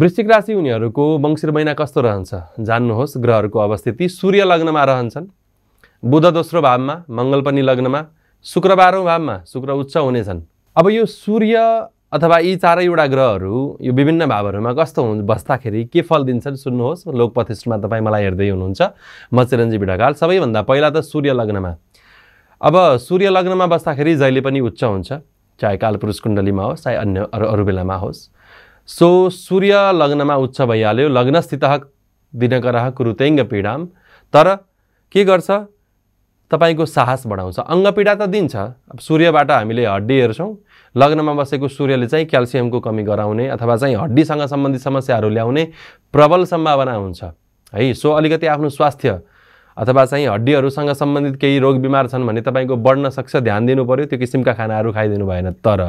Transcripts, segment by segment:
वृश्चिक राशि उनीहरूको मङ्सिर महिना कस्तो रहन्छ जान्नुहोस् ग्रहहरूको अवस्थिति सूर्य लग्नमा रहन्छन् बुध दोस्रो भावमा मङ्गल पनि लग्नमा शुक्रबारौँ भावमा शुक्र उच्च हुनेछन् अब यो सूर्य अथवा यी चारैवटा ग्रहहरू यो विभिन्न भावहरूमा कस्तो हुन् बस्दाखेरि के फल दिन्छन् सुन्नुहोस् लोकपथेष्टमा तपाईँ मलाई हेर्दै हुनुहुन्छ म चिरञ्जीवी ढकाल सबैभन्दा पहिला त सूर्य लग्नमा अब सूर्य लग्नमा बस्दाखेरि जहिले पनि उच्च हुन्छ चाहे कालपुरुष कुण्डलीमा होस् चाहे अन्य अरू अरू बेलामा होस् सो सूर्य लग्नमा उच्च भइहाल्यो लग्न लग्नस्थित दिनकरह कुरुतेङ्ग पीडाम तर के गर्छ तपाईँको साहस बढाउँछ पीडा त दिन्छ अब सूर्यबाट हामीले हड्डी हेर्छौँ लग्नमा बसेको सूर्यले चाहिँ क्याल्सियमको कमी गराउने अथवा चाहिँ हड्डीसँग सम्बन्धित समस्याहरू ल्याउने प्रबल सम्भावना हुन्छ है सो अलिकति आफ्नो स्वास्थ्य अथवा चाहिँ हड्डीहरूसँग सम्बन्धित केही रोग बिमार छन् भने तपाईँको बढ्न सक्छ ध्यान दिनु पऱ्यो त्यो किसिमका खानाहरू खाइदिनु भएन तर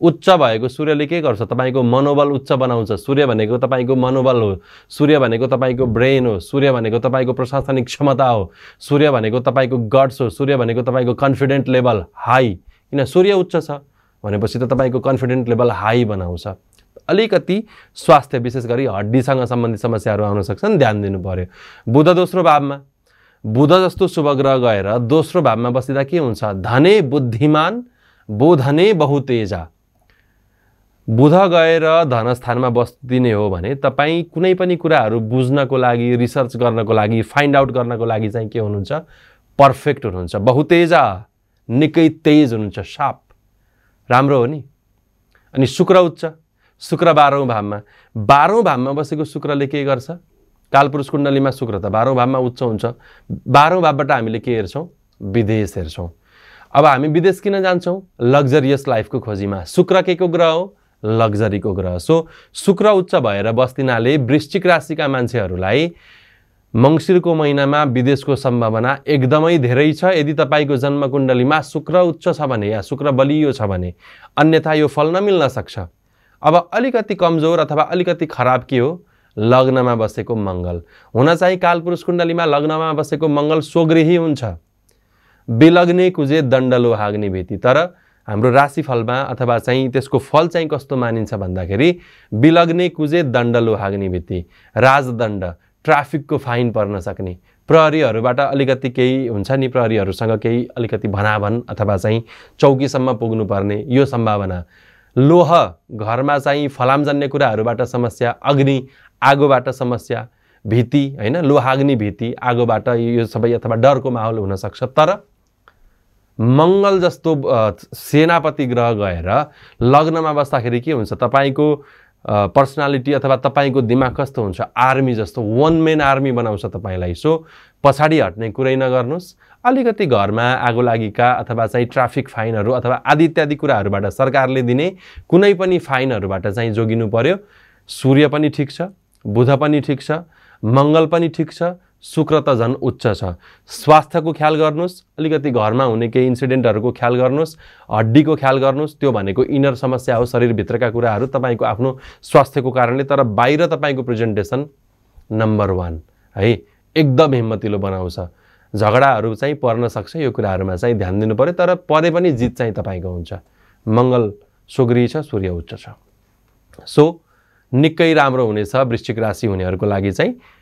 उच्च भएको सूर्यले के गर्छ तपाईँको मनोबल उच्च बनाउँछ सूर्य भनेको तपाईँको मनोबल हो सूर्य भनेको तपाईँको ब्रेन हो सूर्य भनेको तपाईँको प्रशासनिक क्षमता हो सूर्य भनेको तपाईँको गट्स हो सूर्य भनेको तपाईँको कन्फिडेन्ट लेभल हाई किन सूर्य उच्च छ भनेपछि त तपाईँको कन्फिडेन्ट लेभल हाई बनाउँछ अलिकति स्वास्थ्य विशेष गरी हड्डीसँग सम्बन्धित समस्याहरू आउन सक्छन् ध्यान दिनु पऱ्यो बुध दोस्रो भावमा बुध जस्तो शुभग्रह गएर दोस्रो भावमा बसिँदा के हुन्छ धने बुद्धिमान बोधने बहुतेजा बुध गएर धनस्थानमा बस्दिने हो भने तपाईँ कुनै पनि कुराहरू बुझ्नको लागि रिसर्च गर्नको लागि फाइन्ड आउट गर्नको लागि चाहिँ के हुनुहुन्छ पर्फेक्ट हुनुहुन्छ बहुतेजा निकै तेज हुनुहुन्छ साप राम्रो हो नि अनि शुक्र उच्च शुक्र बाह्रौँ भावमा बाह्रौँ भावमा बसेको शुक्रले के गर्छ कालपुरुष कुण्डलीमा शुक्र त बाह्रौँ भावमा उच्च हुन्छ बाह्रौँ भावबाट हामीले के हेर्छौँ विदेश हेर्छौँ अब हामी विदेश किन जान्छौँ लग्जरियस लाइफको खोजीमा शुक्र के को ग्रह हो लग्जरीको ग्रह सो शुक्र उच्च भएर बस्दिनाले वृश्चिक राशिका मान्छेहरूलाई मङ्सिरको महिनामा विदेशको सम्भावना एकदमै धेरै छ यदि तपाईँको जन्मकुण्डलीमा शुक्र उच्च छ भने या शुक्र बलियो छ भने अन्यथा यो फल नमिल्न सक्छ अब अलिकति कमजोर अथवा अलिकति खराब के हो लग्नमा बसेको मङ्गल हुन चाहिँ कालपुरुष कुण्डलीमा लग्नमा बसेको मङ्गल स्वगृही हुन्छ बेलग्ने कुजे दण्डलो हाग्ने भेटी तर हाम्रो राशिफलमा अथवा चाहिँ त्यसको फल चाहिँ कस्तो मानिन्छ भन्दाखेरि बिलग्ने कुजे दण्ड लोहाग्ने बित्ति राजदण्ड ट्राफिकको फाइन पर्न सक्ने प्रहरीहरूबाट अलिकति केही हुन्छ नि प्रहरीहरूसँग केही अलिकति भनाभन अथवा चाहिँ चौकीसम्म पुग्नुपर्ने यो सम्भावना लोह घरमा चाहिँ फलामजन्य कुराहरूबाट समस्या अग्नि आगोबाट समस्या भीति होइन लोहाग्नि भीति आगोबाट यो सबै अथवा डरको माहौल हुनसक्छ तर मङ्गल जस्तो सेनापति ग्रह गएर लग्नमा बस्दाखेरि के हुन्छ तपाईँको पर्सनालिटी अथवा तपाईँको दिमाग कस्तो हुन्छ आर्मी जस्तो वान मेन आर्मी बनाउँछ तपाईँलाई सो पछाडि हट्ने कुरै नगर्नुहोस् अलिकति घरमा आगो लागिका अथवा चाहिँ ट्राफिक फाइनहरू अथवा आदि इत्यादि कुराहरूबाट सरकारले दिने कुनै पनि फाइनहरूबाट चाहिँ जोगिनु पर्यो सूर्य पनि ठिक छ बुध पनि ठिक छ मङ्गल पनि ठिक छ शुक्र त झन् उच्च छ स्वास्थ्यको ख्याल गर्नुहोस् अलिकति घरमा हुने केही इन्सिडेन्टहरूको ख्याल गर्नुहोस् हड्डीको ख्याल गर्नुहोस् त्यो भनेको इनर समस्या हो शरीरभित्रका कुराहरू तपाईँको आफ्नो स्वास्थ्यको कारणले तर बाहिर तपाईँको प्रेजेन्टेसन नम्बर वान है एकदम हिम्मतिलो बनाउँछ झगडाहरू चाहिँ पर्न सक्छ यो कुराहरूमा चाहिँ ध्यान दिनु पऱ्यो तर परे पनि जित चाहिँ तपाईँको हुन्छ मङ्गल सुग्री छ सूर्य उच्च छ सो निकै राम्रो हुनेछ वृश्चिक राशि हुनेहरूको लागि चाहिँ